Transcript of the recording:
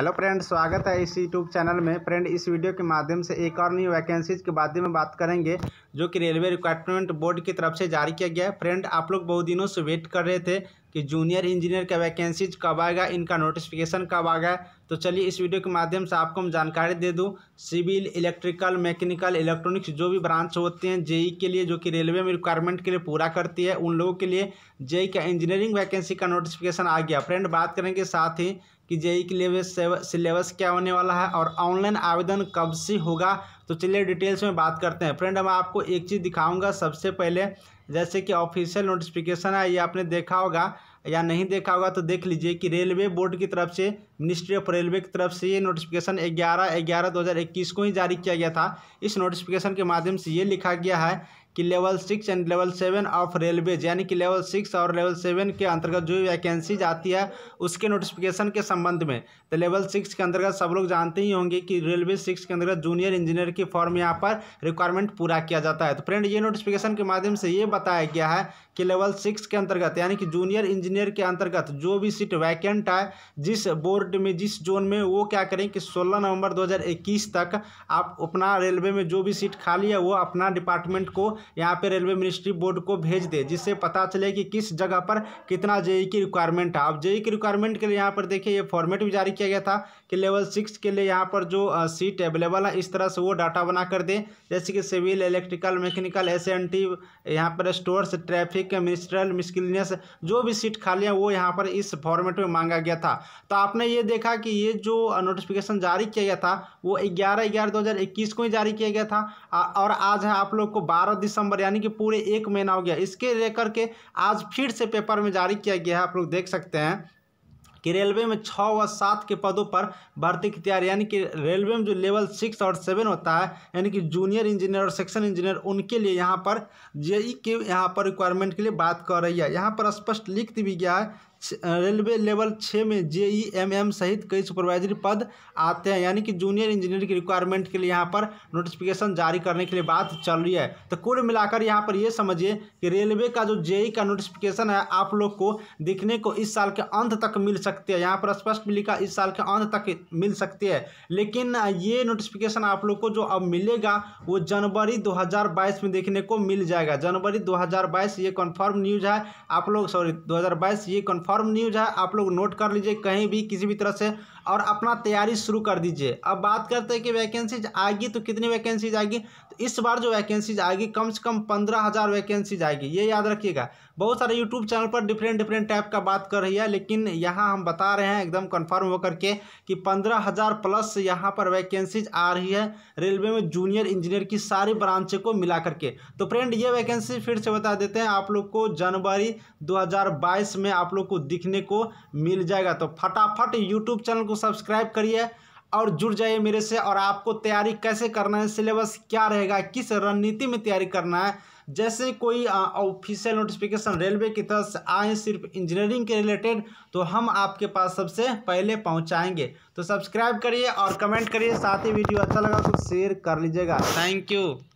hello friend स्वागत है इस यूट्यूब चैनल में फ्रेंड इस वीडियो के माध्यम से एक और न्यू वैकेंसीज के बारे में बात करेंगे जो कि रेलवे रिक्वायरमेंट बोर्ड की तरफ से जारी किया गया है फ्रेंड आप लोग बहुत दिनों से वेट कर रहे थे कि जूनियर इंजीनियर का वैकेंसीज कब आएगा इनका नोटिफिकेशन कब आएगा तो चलिए इस वीडियो के माध्यम से आपको हम जानकारी दे दूँ सिविल इलेक्ट्रिकल मैकेनिकल इलेक्ट्रॉनिक्स जो भी ब्रांच होते हैं जेई e के लिए जो कि रेलवे में रिक्वायरमेंट के लिए पूरा करती है उन लोगों के लिए जेई e का इंजीनियरिंग वैकेंसी का नोटिफिकेशन आ गया फ्रेंड बात करेंगे साथ ही कि जेई e के लिए सिलेबस क्या होने वाला है और ऑनलाइन आवेदन कब से होगा तो चलिए डिटेल्स में बात करते हैं फ्रेंड हम आपको एक चीज़ दिखाऊँगा सबसे पहले जैसे कि ऑफिशियल नोटिफिकेशन है ये आपने देखा होगा या नहीं देखा होगा तो देख लीजिए कि रेलवे बोर्ड की तरफ से मिनिस्ट्री ऑफ रेलवे की तरफ से ये नोटिफिकेशन ग्यारह ग्यारह दो हज़ार इक्कीस को ही जारी किया गया था इस नोटिफिकेशन के माध्यम से ये लिखा गया है कि level six and level seven of railways यानी कि लेवल सिक्स और लेवल सेवन के अंतर्गत जो वैकेंसीज आती है उसके नोटिफिकेशन के संबंध में तो लेवल सिक्स के अंतर्गत सब लोग जानते ही होंगे कि रेलवे सिक्स के अंतर्गत जूनियर इंजीनियर की फॉर्म यहाँ पर रिक्वायरमेंट पूरा किया जाता है तो फ्रेंड ये नोटिफिकेशन के माध्यम से ये बताया गया है कि लेवल सिक्स के अंतर्गत यानी कि जूनियर इंजीनियर के अंतर्गत जो भी सीट वैकेंट है जिस बोर्ड में जिस जोन में वो क्या करें कि 16 नवंबर 2021 तक आप अपना रेलवे में जो भी सीट खाली है वो अपना डिपार्टमेंट को यहाँ पे रेलवे मिनिस्ट्री बोर्ड को भेज दे जिससे पता चले कि किस जगह पर कितना जेई की रिक्वायरमेंट है अब जेई की रिक्वायरमेंट के लिए यहाँ पर देखिए ये फॉर्मेट भी जारी किया गया था कि लेवल सिक्स के लिए यहाँ पर जो सीट अवेलेबल है इस तरह से वो डाटा बना कर दें जैसे कि civil electrical mechanical S N T यहाँ पर स्टोर्स ट्रैफिक मिनिस्ट्रल मिस्किलनेस जो भी सीट खाली है वो यहाँ पर इस फॉर्मेट में मांगा गया था तो आपने ये देखा कि ये जो नोटिफिकेशन जारी किया गया था वो ग्यारह ग्यारह दो को ही जारी किया गया था और आज है आप लोग को बारह दिसंबर यानी कि पूरे एक महीना हो गया इसके लेकर के आज फिर से पेपर में जारी किया गया है आप लोग देख सकते हैं कि रेलवे में छः व सात के पदों पर भर्ती की तैयारी यानी कि रेलवे में जो लेवल सिक्स और सेवन होता है यानी कि जूनियर इंजीनियर और सेक्शन इंजीनियर उनके लिए यहाँ पर जेई के यहाँ पर रिक्वायरमेंट के लिए बात कर रही है यहाँ पर स्पष्ट लिख भी गया है रेलवे लेवल छः में जे ई एम एम सहित कई सुपरवाइजरी पद आते हैं यानी कि जूनियर इंजीनियर की रिक्वायरमेंट के लिए यहाँ पर नोटिफिकेशन जारी करने के लिए बात चल रही है तो कुल मिलाकर यहाँ पर ये समझिए कि रेलवे का जो जे का नोटिफिकेशन है आप लोग को देखने को इस साल के अंत तक मिल सकती है यहाँ पर स्पष्ट भी लिखा इस साल के अंत तक मिल सकती है लेकिन ये नोटिफिकेशन आप लोग को जो अब मिलेगा वो जनवरी दो में देखने को मिल जाएगा जनवरी दो ये कन्फर्म न्यूज़ है आप लोग सॉरी दो ये कन्फर्म फर्म न्यूज है आप लोग नोट कर लीजिए कहीं भी किसी भी तरह से और अपना तैयारी शुरू कर दीजिए अब बात करते हैं कि वैकेंसीज आएगी तो कितनी वैकेंसीज आएगी तो इस बार जो वैकेंसीज आएगी कम से कम पंद्रह हज़ार वैकेंसीज आएगी ये याद रखिएगा बहुत सारे यूट्यूब चैनल पर डिफरेंट डिफरेंट टाइप का बात कर रही है लेकिन यहाँ हम बता रहे हैं एकदम कन्फर्म होकर के कि पंद्रह हज़ार प्लस यहाँ पर वैकेंसीज आ रही है रेलवे में जूनियर इंजीनियर की सारी ब्रांच को मिला करके तो फ्रेंड ये वैकेंसी फिर से बता देते हैं आप लोग को जनवरी 2022 में आप लोग को दिखने को मिल जाएगा तो फटाफट यूट्यूब चैनल को सब्सक्राइब करिए और जुड़ जाइए मेरे से और आपको तैयारी कैसे करना है सिलेबस क्या रहेगा किस रणनीति में तैयारी करना है जैसे कोई ऑफिशियल नोटिफिकेशन रेलवे की तरफ से आए सिर्फ इंजीनियरिंग के रिलेटेड तो हम आपके पास सबसे पहले पहुंचाएंगे तो सब्सक्राइब करिए और कमेंट करिए साथ ही वीडियो अच्छा लगा तो शेयर कर लीजिएगा थैंक यू